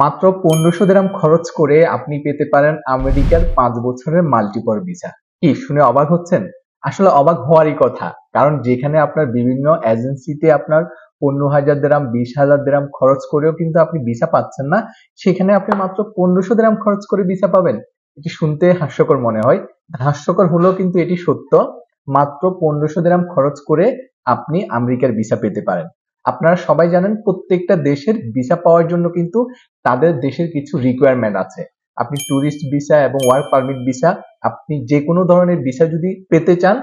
মাত্র পনেরোশো দেরাম খরচ করে আপনি পেতে পারেন আমেরিকার পাঁচ বছরের মাল্টিপল ভিসা কি শুনে অবাক হচ্ছেন আসলে অবাক হওয়ারই কথা কারণ যেখানে আপনার বিভিন্ন এজেন্সিতে আপনার পনেরো হাজার দেরাম বিশ হাজার দেরাম খরচ করেও কিন্তু আপনি ভিসা পাচ্ছেন না সেখানে আপনি মাত্র পনেরোশো দেরাম খরচ করে ভিসা পাবেন এটি শুনতে হাস্যকর মনে হয় হাস্যকর হলেও কিন্তু এটি সত্য মাত্র পনেরোশো দেরাম খরচ করে আপনি আমেরিকার ভিসা পেতে পারেন আপনারা সবাই জানেন প্রত্যেকটা দেশের ভিসা পাওয়ার জন্য কিন্তু তাদের দেশের কিছু রিকোয়ারমেন্ট আছে আপনি ট্যুরিস্ট ভিসা এবং ওয়ার্ক পারমিট ভিসা আপনি যে কোনো ধরনের ভিসা যদি পেতে চান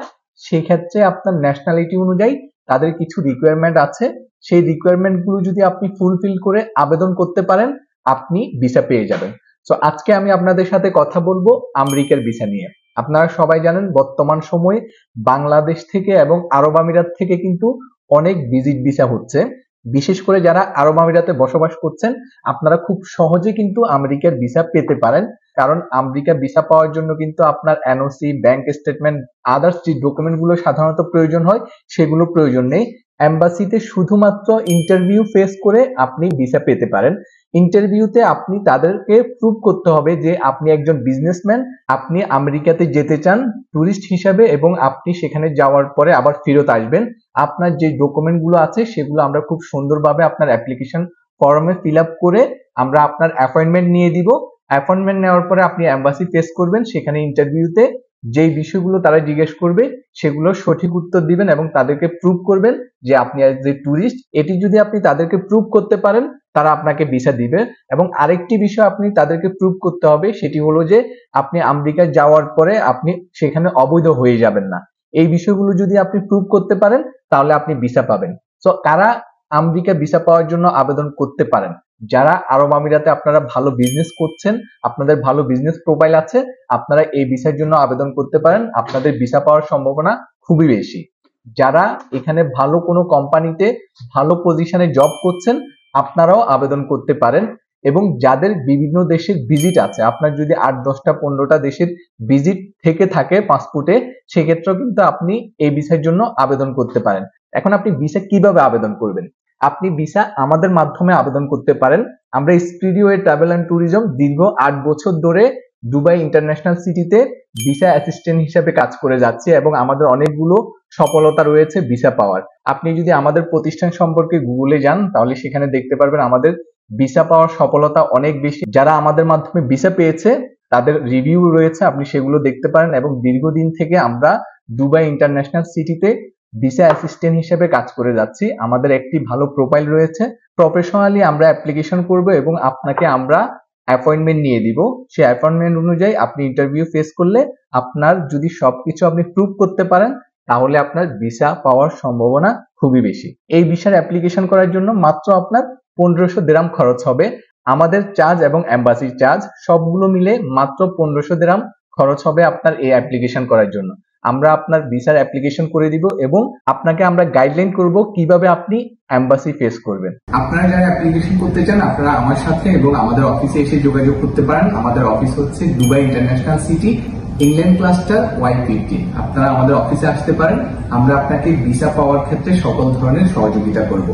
সেক্ষেত্রে আপনার ন্যাশনালিটি অনুযায়ী তাদের কিছু রিকোয়ারমেন্ট আছে সেই রিকোয়ারমেন্ট গুলো যদি আপনি ফুলফিল করে আবেদন করতে পারেন আপনি ভিসা পেয়ে যাবেন সো আজকে আমি আপনাদের সাথে কথা বলবো আমেরিকার ভিসা নিয়ে আপনারা সবাই জানেন বর্তমান সময়ে বাংলাদেশ থেকে এবং আরব আমিরাত থেকে কিন্তু অনেক ভিজিট ভিসা হচ্ছে বিশেষ করে যারা আরব আমিরাতে বসবাস করছেন আপনারা খুব সহজে কিন্তু আমেরিকার ভিসা পেতে পারেন কারণ আমেরিকা ভিসা পাওয়ার জন্য কিন্তু আপনার এনওসি ব্যাংক স্টেটমেন্ট আদার্স যে ডকুমেন্টগুলো সাধারণত প্রয়োজন হয় সেগুলো প্রয়োজন নেই অ্যাম্বাসিতে শুধুমাত্র ইন্টারভিউ ফেস করে আপনি ভিসা পেতে পারেন ইন্টারভিউতে আপনি তাদেরকে প্রুভ করতে হবে যে আপনি একজন বিজনেসম্যান আপনি আমেরিকাতে যেতে চান ট্যুরিস্ট হিসাবে এবং আপনি সেখানে যাওয়ার পরে আবার ফেরত আসবেন আপনার যে ডকুমেন্টগুলো আছে সেগুলো আমরা খুব সুন্দরভাবে আপনার অ্যাপ্লিকেশন ফর্মে ফিল আপ করে আমরা আপনার অ্যাপয়েন্টমেন্ট নিয়ে দিব অ্যাপয়েন্টমেন্ট নেওয়ার পরে আপনি অ্যাম্বাসি ফেস করবেন সেখানে ইন্টারভিউতে যেই বিষয়গুলো তারা জিজ্ঞেস করবে সেগুলো সঠিক উত্তর দিবেন এবং তাদেরকে প্রুভ করবেন যে আপনি যে ট্যুরিস্ট এটি যদি আপনি তাদেরকে প্রুভ করতে পারেন তারা আপনাকে ভিসা দিবে এবং আরেকটি বিষয় আপনি তাদেরকে প্রুভ করতে হবে সেটি হলো যে আপনি আমেরিকায় যাওয়ার পরে আপনি সেখানে অবৈধ হয়ে যাবেন না এই বিষয়গুলো যদি আপনি প্রুভ করতে পারেন তাহলে আপনি ভিসা পাবেন তো কারা আমেরিকা ভিসা পাওয়ার জন্য আবেদন করতে পারেন যারা আরব আমিরাতে আপনারা ভালো বিজনেস করছেন আপনাদের ভালো বিজনেস প্রোফাইল আছে আপনারা এই ভিসার জন্য আবেদন করতে পারেন আপনাদের ভিসা পাওয়ার সম্ভাবনা খুবই বেশি যারা এখানে ভালো কোনো কোম্পানিতে ভালো পজিশনে জব করছেন আপনারাও আবেদন করতে পারেন এবং যাদের বিভিন্ন দেশের ভিজিট আছে আপনার যদি আট দশটা পনেরোটা দেশের ভিজিট থেকে থাকে পাসপোর্টে সেক্ষেত্রেও কিন্তু আপনি এই ভিসার জন্য আবেদন করতে পারেন এখন আপনি ভিসা কিভাবে আবেদন করবেন আপনি ভিসা আমাদের মাধ্যমে আবেদন করতে পারেন আমরা স্টুডিও ট্রাভেল অ্যান্ড ট্যুরিজম দীর্ঘ আট বছর ধরে দুবাই ইন্টারন্যাশনাল সিটিতে ভিসা অ্যাসিস্ট্যান্ট হিসেবে কাজ করে যাচ্ছি এবং আমাদের অনেকগুলো সফলতা রয়েছে ভিসা পাওয়ার আপনি যদি আমাদের প্রতিষ্ঠান সম্পর্কে গুগলে যান তাহলে সেখানে দেখতে পারবেন আমাদের ভিসা পাওয়ার সফলতা অনেক বেশি যারা আমাদের মাধ্যমে ভিসা পেয়েছে তাদের রিভিউ রয়েছে আপনি সেগুলো দেখতে পারেন এবং দীর্ঘদিন থেকে আমরা দুবাই ইন্টারন্যাশনাল সিটিতে ভিসা অ্যাসিস্ট্যান্ট হিসেবে কাজ করে যাচ্ছি আমাদের একটি ভালো প্রোফাইল রয়েছে প্রফেশনালি আমরা অ্যাপ্লিকেশন করব এবং আপনাকে আমরা অ্যাপয়েন্টমেন্ট নিয়ে দিব সেই অ্যাপয়েন্টমেন্ট অনুযায়ী আপনি ইন্টারভিউ ফেস করলে আপনার যদি সবকিছু আপনি প্রুভ করতে পারেন তাহলে আপনার ভিসা পাওয়ার সম্ভাবনা খুবই বেশি এই ভিসার অ্যাপ্লিকেশন করার জন্য মাত্র আপনার পনেরোশো দেরাম খরচ হবে আমাদের চার্জ এবং অ্যাম্বাসির চার্জ সবগুলো মিলে মাত্র পনেরোশো দেরাম খরচ হবে আপনার এই অ্যাপ্লিকেশন করার জন্য আমরা আপনার ভিসার অ্যাপ্লিকেশন করে দিব এবং আপনাকে আমরা গাইডলাইন করব কিভাবে আপনি অ্যাম্বাসি ফেস করবেন আপনারা যারা অ্যাপ্লিকেশন করতে চান আপনারা আমার সাথে এবং আমাদের অফিসে এসে যোগাযোগ করতে পারেন আমাদের অফিস হচ্ছে Dubai international city England cluster Y fifty আপনারা আমাদের অফিসে আসতে পারেন আমরা আপনাকে ভিসা পাওয়ার ক্ষেত্রে সকল ধরনের সহযোগিতা করব